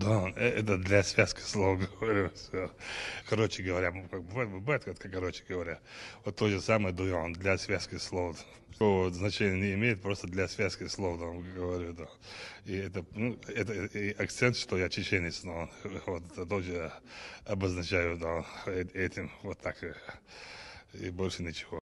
Да, э, это для связки слов говорю. Все. Короче говоря, как бывает, как, короче говоря, вот то же самое дуем для связки слов. Какого значения не имеет, просто для связки слов там говорю. Да. И это, ну, это и акцент, что я чеченец, но вот это тоже обозначаю да, э, этим вот так. Э, и больше ничего.